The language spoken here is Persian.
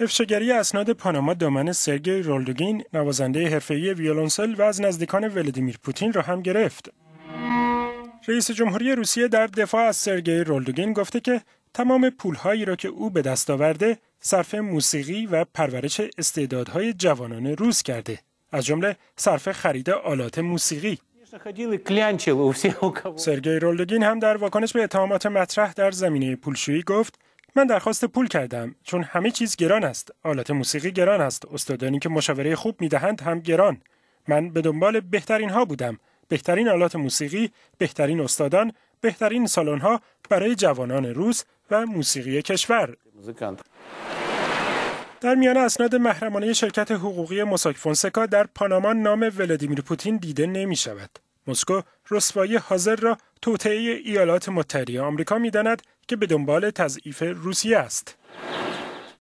افشاگری اسناد پاناما دامن سرگی رولدوگین نوازنده حرفه‌ای ویولونسل و از نزدیکان ولادیمیر پوتین را هم گرفت. رئیس جمهوری روسیه در دفاع از سرگی رولدوگین گفته که تمام پولهایی را که او به دست آورده صرف موسیقی و پرورش استعدادهای جوانان روس کرده از جمله صرف خرید آلات موسیقی سرگی رولدوگین هم در واکنش به اتهامات مطرح در زمینه پولشویی گفت من درخواست پول کردم چون همه چیز گران است آلات موسیقی گران است استادانی که مشاوره خوب میدهند هم گران من به دنبال بهترین ها بودم بهترین آلات موسیقی بهترین استادان بهترین سالن ها برای جوانان روس و موسیقی کشور در میان اسناد محرمانه شرکت حقوقی موساک فونسکا در پاناما نام ولادیمیر پوتین دیده نمی شود. مسکو رسوایی حاضر را توطعه ایالات متحده آمریکا میداند که به دنبال تضعیف روسیه است.